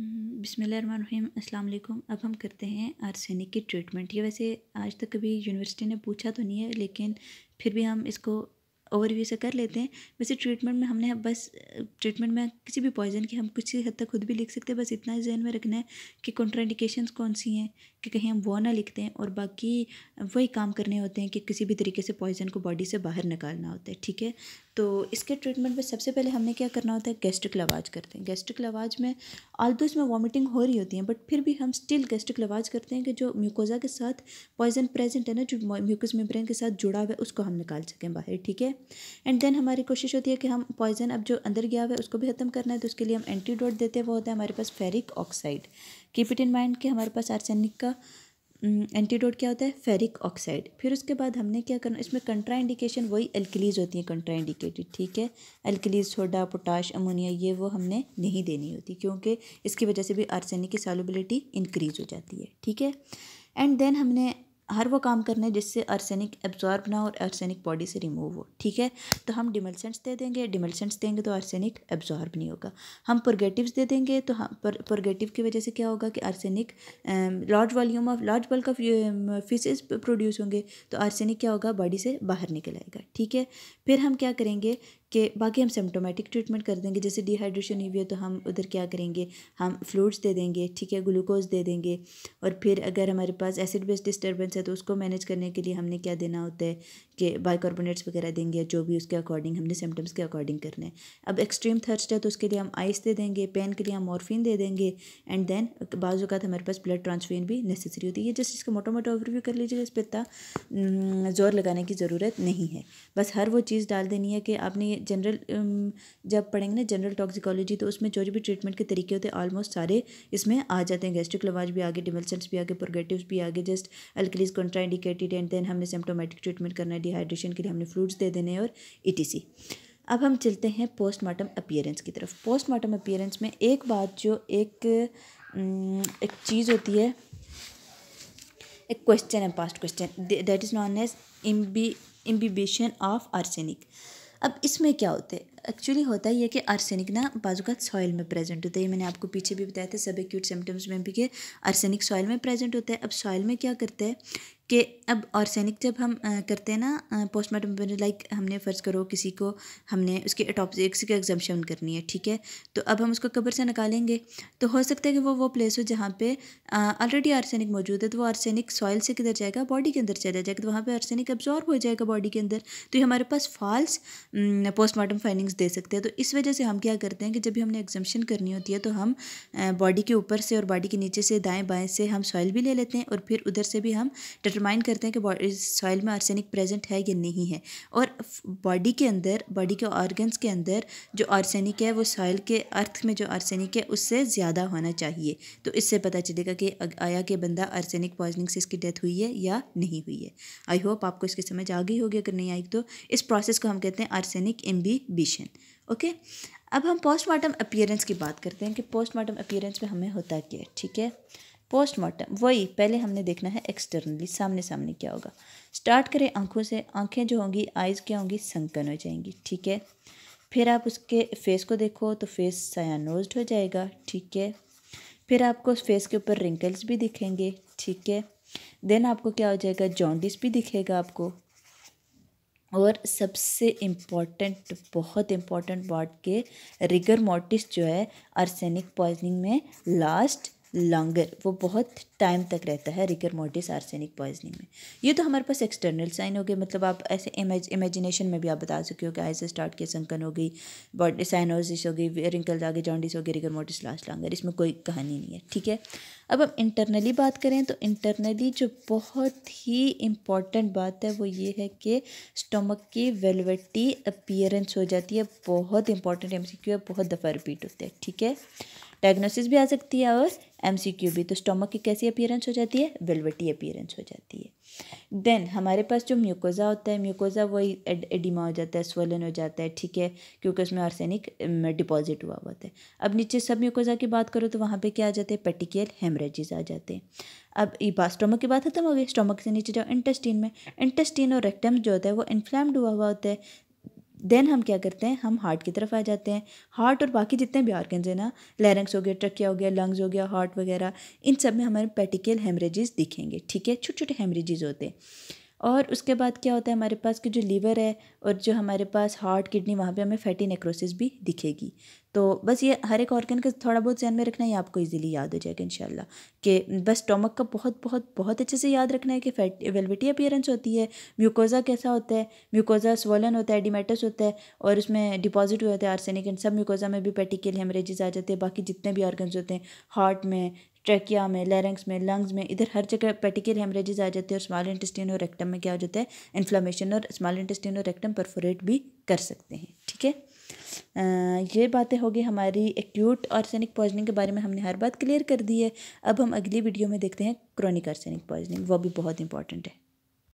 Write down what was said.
बिसमीम अस्सलाम वालेकुम अब हम करते हैं आर्सेनिक की ट्रीटमेंट ये वैसे आज तक कभी यूनिवर्सिटी ने पूछा तो नहीं है लेकिन फिर भी हम इसको ओवरव्यू से कर लेते हैं वैसे ट्रीटमेंट में हमने बस ट्रीटमेंट में किसी भी पॉइजन की हम कुछ हद तक खुद भी लिख सकते हैं बस इतना ही जहन में रखना है कि कॉन्ट्राइंडिकेशंस कौन सी हैं कि कहीं हम वो ना लिखते हैं और बाकी वही काम करने होते हैं कि किसी भी तरीके से पॉइजन को बॉडी से बाहर निकालना होता है ठीक है तो इसके ट्रीटमेंट में सबसे पहले हमने क्या करना होता है गैस्ट्रिक लवाज करते हैं गैस्ट्रिक लवाज में आल तो इसमें वॉमिटिंग हो रही होती है बट फिर भी हम स्टिल गैस्ट्रिक लवाज करते हैं कि जो म्यूकोजा के साथ पॉइजन प्रेजेंट है ना जो म्यूकस मेम्ब्रेन के साथ जुड़ा हुआ है उसको हम निकाल सकें बाहर ठीक है एंड देन हमारी कोशिश होती है कि हम पॉइजन अब जो अंदर गया हुआ है उसको भी ख़त्म करना है तो उसके लिए हम एंटीडोट देते हैं वो होता है हमारे पास ferric oxide keep it in mind कि हमारे पास आर्सेनिक का एंटीडोट क्या होता है फेरिक ऑक्साइड फिर उसके बाद हमने क्या करना इसमें कंट्रा इंडिकेशन वही एल्कलीज होती है कंट्रा इंडिकेटेड ठीक है एल्कलीज सोडा पोटाश अमोनिया ये वो हमने नहीं देनी होती क्योंकि इसकी वजह से भी आर्सेनिक की सॉलिबिलिटी इंक्रीज हो जाती है ठीक है एंड देन हमने हर वो काम करना है जिससे अर्सेनिक एब्जॉर्ब ना हो और अर्सेनिक बॉडी से रिमूव हो ठीक है तो हम डिमल्सेंट्स दे देंगे डिमल्सेंट्स देंगे तो अर्सेनिक एब्जॉर्ब नहीं होगा हम प्रोगेटिव्स दे देंगे तो हम प्रोगेटिव की वजह से क्या होगा कि arsenic large volume of large bulk of faeces produce होंगे तो आर्सेनिक क्या होगा बॉडी से बाहर निकल आएगा ठीक है फिर हम क्या करेंगे कि बाकी हम सिम्टोमेटिक ट्रीटमेंट कर देंगे जैसे डिहाइड्रेशन हुई है तो हम उधर क्या करेंगे हम फ्लूड्स दे देंगे ठीक है ग्लूकोज दे देंगे और फिर अगर हमारे पास एसिड बेस डिस्टर्बेंस है तो उसको मैनेज करने के लिए हमने क्या देना होता है कि बाइकार्बोनेट्स वगैरह देंगे जो भी उसके अकॉर्डिंग हमने सिम्टम्स के अकॉर्डिंग करना है अब एक्सट्रीम थर्स्ट है तो उसके लिए हम आइस दे देंगे पेन के लिए हम मॉर्फिन दे देंगे एंड देन बाजा हमारे पास ब्लड ट्रांसफ्यून भी नेसेसरी होती है ये जस्ट इसका मोटा मोटा ओवरव्यू कर लीजिएगा इस पर इतना हम्म, जोर लगाने की ज़रूरत नहीं है बस हर वो चीज़ डाल देनी है कि आपने जनरल um, जब पढ़ेंगे ना जनरल टॉक्सिकोलॉजी तो उसमें जो भी ट्रीटमेंट के तरीके होते हैं ऑलमोस्ट सारे इसमें आ जाते हैं गैस्ट्रिक लवाज भी आगे डिमल्सेंट्स भी आगे प्रोगेटिव भी आगे just alkalis contraindicated and then हमने सिम्टोमेटिक ट्रीटमेंट करना है डिहाइड्रेशन के लिए हमने फ्रूट्स दे देने और ई अब हम चलते हैं पोस्टमार्टम अपियरेंस की तरफ पोस्टमार्टम अपियरेंस में एक बात जो एक एक चीज़ होती है एक क्वेश्चन है past question that is known as इम्बी इम्बिबिशन ऑफ आर्सेनिक अब इसमें क्या होते हैं एक्चुअली होता है है कि आर्सेनिक ना बाजू का सॉइल में प्रेजेंट होता है मैंने आपको पीछे भी बताया था सब एक्यूट सिम्टम्स में भी कि आर्सेनिक सॉइल में प्रेजेंट होता है अब सॉइल में क्या करते हैं कि अब ऑर्सेनिक जब हम करते हैं ना पोस्टमार्टम लाइक हमने फ़र्ज़ करो किसी को हमने उसकी अटोपसी किसी का एग्जामेशन करनी है ठीक है तो अब हम उसको कब्र से निकालेंगे तो हो सकता है कि वो वो प्लेस हो जहाँ पे ऑलरेडी आर्सेनिक मौजूद है तो वो आर्सेनिक सॉइल से किधर जाएगा बॉडी के अंदर चला जाएगा तो वहाँ पर आर्सेनिक एब्जॉर्ब हो जाएगा बॉडी के अंदर तो ये हमारे पास फॉल्स पोस्टमार्टम फाइंडिंग्स दे सकते हैं तो इस वजह से हम क्या करते हैं कि जब भी हमने एग्जामेशन करनी होती है तो हम बॉडी के ऊपर से और बॉडी के नीचे से दाएँ बाएँ से हम सॉइल भी ले लेते हैं और फिर उधर से भी हम डिटर डिटरमाइन करते हैं कि सॉइल में आर्सेनिक प्रेजेंट है या नहीं है और बॉडी के अंदर बॉडी के ऑर्गन्स के अंदर जो आर्सेनिक है वो सॉइल के अर्थ में जो आर्सेनिक है उससे ज़्यादा होना चाहिए तो इससे पता चलेगा कि आया कि बंदा आर्सेनिक पॉइजनिंग से इसकी डेथ हुई है या नहीं हुई है आई होप आपको इसकी समझ आ गई होगी अगर नहीं आई तो इस प्रोसेस को हम कहते हैं आर्सेनिक इम्बीबिशन ओके अब हम पोस्टमार्टम अपीयरेंस की बात करते हैं कि पोस्टमार्टम अपीयरेंस में हमें होता क्या है ठीक है पोस्टमार्टम वही पहले हमने देखना है एक्सटर्नली सामने सामने क्या होगा स्टार्ट करें आंखों से आंखें जो होंगी आइज़ क्या होंगी संकन हो जाएंगी ठीक है फिर आप उसके फेस को देखो तो फेस सयानोज हो जाएगा ठीक है फिर आपको फेस के ऊपर रिंकल्स भी दिखेंगे ठीक है देन आपको क्या हो जाएगा जॉन्डिस भी दिखेगा आपको और सबसे इम्पॉर्टेंट बहुत इम्पॉर्टेंट बात के रिगर मोटिस जो है आर्सेनिक पॉइजनिंग में लास्ट लॉन्गर वो बहुत टाइम तक रहता है रिकर मोटिस आर्सेनिक पॉइजनिंग में ये तो हमारे पास एक्सटर्नल साइन हो गए मतलब आप ऐसे इमेज इमेजिनेशन में भी आप बता सकते हो कि आई से स्टार्ट के संकन हो गई बॉडी साइनोजिस हो गई रिंकल्स आ गए जॉन्डिस हो गई रिकर मोटिस लास्ट लॉन्गर इसमें कोई कहानी नहीं है ठीक है अब हम इंटरनली बात करें तो इंटरनली जो बहुत ही इम्पॉर्टेंट बात है वो ये है कि स्टोमक की वेलवेटी अपियरेंस हो जाती है बहुत इंपॉर्टेंट एम है बहुत दफ़ा रिपीट होता है ठीक है डायग्नोसिस भी आ सकती है और क्यू भी तो स्टोमक की कैसी अपीयरेंस हो जाती है वेलवेटी अपीयरेंस हो जाती है देन हमारे पास जो म्यूकोज़ा होता है म्यूकोज़ा वही एडिमा हो जाता है स्वलन हो जाता है ठीक है क्योंकि उसमें आर्सेनिक डिपॉजिट हुआ हुआ है अब नीचे सब म्यूकोज़ा की बात करो तो वहाँ पे क्या आ जाते हैं पेटिकियल हेमरेजिज आ जाते हैं अब ये बात स्टोमक की बात खत्म हो गई स्टोमक से नीचे जाओ इंटेस्टीन में इंटेस्टीन और रेक्टम जो होता है वो इन्फ्लैम्ड हुआ हुआ होता है देन हम क्या करते हैं हम हार्ट की तरफ आ जाते हैं हार्ट और बाकी जितने भी ऑर्गन्स हैं ना लैरंग्स हो गया ट्रकिया हो गया लंग्स हो गया हार्ट वगैरह इन सब में हमारे पेटिकल हेमरेजेस दिखेंगे ठीक है छोटे छोटे हेमरेजेस होते हैं और उसके बाद क्या होता है हमारे पास कि जो लीवर है और जो हमारे पास हार्ट किडनी वहाँ पे हमें फैटी नेक्रोसिस भी दिखेगी तो बस ये हर एक ऑर्गन का थोड़ा बहुत ध्यान में रखना है आपको इजीली याद हो जाएगा इनशाला कि बस स्टोमक का बहुत बहुत बहुत अच्छे से याद रखना है कि फैट वेलविटी अपियरेंस होती है म्यूकोज़ा कैसा होता है म्यूकोज़ा स्वलन होता है डिमेटस होता है और उसमें डिपॉजिट हुए होते हैं आर्सेनिक एंड सब म्यूकोज़ा में भी पेटिकल हेमरेजेस आ जाते हैं बाकी जितने भी ऑर्गन होते हैं हार्ट में ट्रैकिया में लेरेंक्स में लंग्स में इधर हर जगह पेटिकल हेमरेजेस आ जाते हैं और स्मॉल इंटेस्टिन और रेक्टम में क्या हो जाता है इन्फ्लामेशन और स्मॉल इंटेस्टिन और रेक्टम परफोरेट भी कर सकते हैं ठीक है ये बातें होगी हमारी एक्यूट आर्सेनिक पॉइजनिंग के बारे में हमने हर बात क्लियर कर दी है अब हम अगली वीडियो में देखते हैं क्रॉनिक आर्सेनिक पॉइजनिंग वो भी बहुत इंपॉर्टेंट है